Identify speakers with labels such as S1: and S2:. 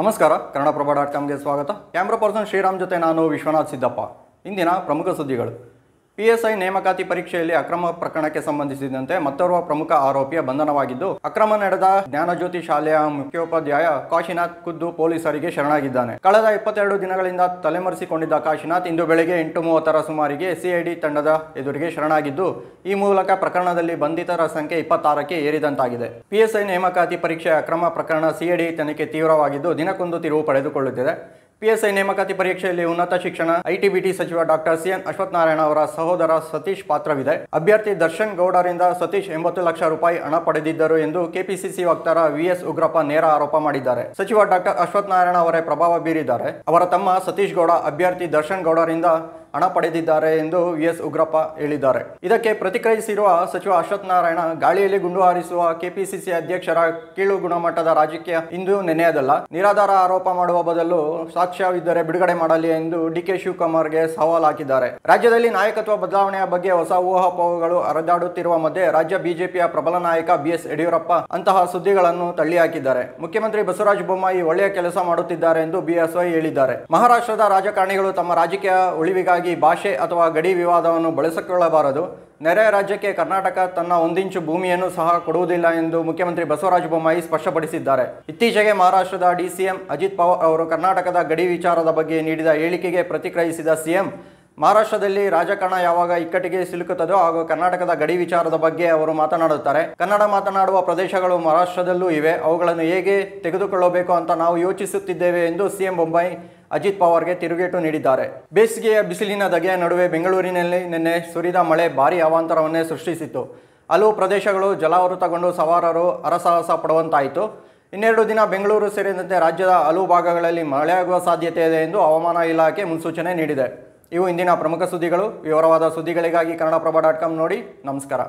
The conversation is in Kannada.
S1: ನಮಸ್ಕಾರ ಕನ್ನಡಪ್ರಭ ಡಾಟ್ ಕಾಮ್ಗೆ ಸ್ವಾಗತ ಕ್ಯಾಮ್ರಾ ಪರ್ಸನ್ ಶ್ರೀರಾಮ್ ಜೊತೆ ನಾನು ವಿಶ್ವನಾಥ್ ಸಿದ್ದಪ್ಪ ಇಂದಿನ ಪ್ರಮುಖ ಸುದ್ದಿಗಳು ಪಿಎಸ್ಐ ನೇಮಕಾತಿ ಪರೀಕ್ಷೆಯಲ್ಲಿ ಅಕ್ರಮ ಪ್ರಕರಣಕ್ಕೆ ಸಂಬಂಧಿಸಿದಂತೆ ಮತ್ತೋರ್ವ ಪ್ರಮುಖ ಆರೋಪಿಯ ಬಂಧನವಾಗಿದ್ದು ಅಕ್ರಮ ನಡೆದ ಜ್ಞಾನಜ್ಯೋತಿ ಶಾಲೆಯ ಮುಖ್ಯೋಪಾಧ್ಯಾಯ ಕಾಶಿನಾಥ್ ಖುದ್ದು ಪೊಲೀಸರಿಗೆ ಶರಣಾಗಿದ್ದಾನೆ ಕಳೆದ ಇಪ್ಪತ್ತೆರಡು ದಿನಗಳಿಂದ ತಲೆಮರೆಸಿಕೊಂಡಿದ್ದ ಕಾಶಿನಾಥ್ ಇಂದು ಬೆಳಗ್ಗೆ ಎಂಟು ಮೂವತ್ತರ ಸುಮಾರಿಗೆ ಸಿಐಡಿ ತಂಡದ ಎದುರಿಗೆ ಶರಣಾಗಿದ್ದು ಈ ಮೂಲಕ ಪ್ರಕರಣದಲ್ಲಿ ಬಂಧಿತರ ಸಂಖ್ಯೆ ಇಪ್ಪತ್ತಾರಕ್ಕೆ ಏರಿದಂತಾಗಿದೆ ಪಿಎಸ್ಐ ನೇಮಕಾತಿ ಪರೀಕ್ಷೆ ಅಕ್ರಮ ಪ್ರಕರಣ ಸಿಐಡಿ ತನಿಖೆ ತೀವ್ರವಾಗಿದ್ದು ದಿನಕ್ಕೊಂದು ತಿರುವು ಪಡೆದುಕೊಳ್ಳುತ್ತಿದೆ ಪಿಎಸ್ಐ ನೇಮಕಾತಿ ಪರೀಕ್ಷೆಯಲ್ಲಿ ಉನ್ನತ ಶಿಕ್ಷಣ ಐಟಿ ಬಿಟಿ ಸಚಿವ ಡಾಕ್ಟರ್ ಸಿಎನ್ ಅಶ್ವತ್ಥನಾರಾಯಣ ಅವರ ಸಹೋದರ ಸತೀಶ್ ಪಾತ್ರವಿದೆ ಅಭ್ಯರ್ಥಿ ದರ್ಶನ್ ಗೌಡರಿಂದ ಸತೀಶ್ ಎಂಬತ್ತು ಲಕ್ಷ ರೂಪಾಯಿ ಹಣ ಪಡೆದಿದ್ದರು ಎಂದು ಕೆಪಿಸಿಸಿ ವಕ್ತಾರ ವಿಎಸ್ ಉಗ್ರಪ್ಪ ನೇರ ಆರೋಪ ಮಾಡಿದ್ದಾರೆ ಸಚಿವ ಡಾಕ್ಟರ್ ಅಶ್ವತ್ಥನಾರಾಯಣ ಅವರೇ ಪ್ರಭಾವ ಬೀರಿದ್ದಾರೆ ಅವರ ತಮ್ಮ ಸತೀಶ್ ಗೌಡ ಅಭ್ಯರ್ಥಿ ದರ್ಶನ್ ಗೌಡರಿಂದ ಹಣ ಪಡೆದಿದ್ದಾರೆ ಎಂದು ವಿಎಸ್ ಉಗ್ರಪ್ಪ ಹೇಳಿದ್ದಾರೆ ಇದಕ್ಕೆ ಪ್ರತಿಕ್ರಿಯಿಸಿರುವ ಸಚಿವ ಅಶ್ವಥ್ ನಾರಾಯಣ ಗಾಳಿಯಲ್ಲಿ ಗುಂಡು ಹಾರಿಸುವ ಕೆಪಿಸಿಸಿ ಅಧ್ಯಕ್ಷರ ಕೀಳು ಗುಣಮಟ್ಟದ ರಾಜಕೀಯ ಇಂದು ನೆನೆಯದಲ್ಲ ನಿರಾಧಾರ ಆರೋಪ ಮಾಡುವ ಬದಲು ಸಾಕ್ಷ್ಯವಿದ್ದರೆ ಬಿಡುಗಡೆ ಮಾಡಲಿ ಎಂದು ಡಿ ಕೆ ಶಿವಕುಮಾರ್ಗೆ ಸವಾಲ್ ಹಾಕಿದ್ದಾರೆ ರಾಜ್ಯದಲ್ಲಿ ನಾಯಕತ್ವ ಬದಲಾವಣೆಯ ಬಗ್ಗೆ ಹೊಸ ಊಹಾಪೋಹಗಳು ಹರಿದಾಡುತ್ತಿರುವ ಮಧ್ಯೆ ರಾಜ್ಯ ಬಿಜೆಪಿಯ ಪ್ರಬಲ ನಾಯಕ ಬಿಎಸ್ ಯಡಿಯೂರಪ್ಪ ಅಂತಹ ಸುದ್ದಿಗಳನ್ನು ತಳ್ಳಿಹಾಕಿದ್ದಾರೆ ಮುಖ್ಯಮಂತ್ರಿ ಬಸವರಾಜ ಬೊಮ್ಮಾಯಿ ಒಳ್ಳೆಯ ಕೆಲಸ ಮಾಡುತ್ತಿದ್ದಾರೆ ಎಂದು ಬಿಎಸ್ವೈ ಹೇಳಿದ್ದಾರೆ ಮಹಾರಾಷ್ಟ್ರದ ರಾಜಕಾರಣಿಗಳು ತಮ್ಮ ರಾಜಕೀಯ ಉಳಿವಿಗಾಗಿ ಈ ಭಾಷೆ ಅಥವಾ ಗಡಿ ವಿವಾದವನ್ನು ಬಳಸಿಕೊಳ್ಳಬಾರದು ನೆರೆ ರಾಜ್ಯಕ್ಕೆ ಕರ್ನಾಟಕ ತನ್ನ ಒಂದಿಂಚು ಭೂಮಿಯನ್ನು ಸಹ ಕೊಡುವುದಿಲ್ಲ ಎಂದು ಮುಖ್ಯಮಂತ್ರಿ ಬಸವರಾಜ ಬೊಮ್ಮಾಯಿ ಸ್ಪಷ್ಟಪಡಿಸಿದ್ದಾರೆ ಇತ್ತೀಚೆಗೆ ಮಹಾರಾಷ್ಟ್ರದ ಡಿಸಿಎಂ ಅಜಿತ್ ಪವಾರ್ ಅವರು ಕರ್ನಾಟಕದ ಗಡಿ ವಿಚಾರದ ಬಗ್ಗೆ ನೀಡಿದ ಹೇಳಿಕೆಗೆ ಪ್ರತಿಕ್ರಿಯಿಸಿದ ಸಿಎಂ ಮಹಾರಾಷ್ಟ್ರದಲ್ಲಿ ರಾಜಕಾರಣ ಯಾವಾಗ ಇಕ್ಕಟ್ಟಿಗೆ ಸಿಲುಕುತ್ತದೋ ಹಾಗೂ ಕರ್ನಾಟಕದ ಗಡಿ ವಿಚಾರದ ಬಗ್ಗೆ ಅವರು ಮಾತನಾಡುತ್ತಾರೆ ಕನ್ನಡ ಮಾತನಾಡುವ ಪ್ರದೇಶಗಳು ಮಹಾರಾಷ್ಟ್ರದಲ್ಲೂ ಇವೆ ಅವುಗಳನ್ನು ಹೇಗೆ ತೆಗೆದುಕೊಳ್ಳಬೇಕು ಅಂತ ನಾವು ಯೋಚಿಸುತ್ತಿದ್ದೇವೆ ಎಂದು ಸಿಎಂ ಬೊಂಬೈ ಅಜಿತ್ ಪವಾರ್ಗೆ ತಿರುಗೇಟು ನೀಡಿದ್ದಾರೆ ಬೇಸಿಗೆಯ ಬಿಸಿಲಿನ ಧಗೆಯ ನಡುವೆ ಬೆಂಗಳೂರಿನಲ್ಲಿ ನಿನ್ನೆ ಸುರಿದ ಮಳೆ ಭಾರೀ ಅವಾಂತರವನ್ನೇ ಸೃಷ್ಟಿಸಿತ್ತು ಹಲವು ಪ್ರದೇಶಗಳು ಜಲಾವೃತಗೊಂಡು ಸವಾರರು ಅರಸಾಹಸ ಪಡುವಂತಾಯಿತು ಇನ್ನೆರಡು ದಿನ ಬೆಂಗಳೂರು ಸೇರಿದಂತೆ ರಾಜ್ಯದ ಹಲವು ಭಾಗಗಳಲ್ಲಿ ಮಳೆಯಾಗುವ ಸಾಧ್ಯತೆ ಇದೆ ಎಂದು ಹವಾಮಾನ ಇಲಾಖೆ ಮುನ್ಸೂಚನೆ ನೀಡಿದೆ ಇವು ಇಂದಿನ ಪ್ರಮುಖ ಸುದ್ದಿಗಳು ವಿವರವಾದ ಸುದ್ದಿಗಳಿಗಾಗಿ ಕನ್ನಡಪ್ರಭ ಡಾಟ್ ಕಾಮ್ ನೋಡಿ ನಮಸ್ಕಾರ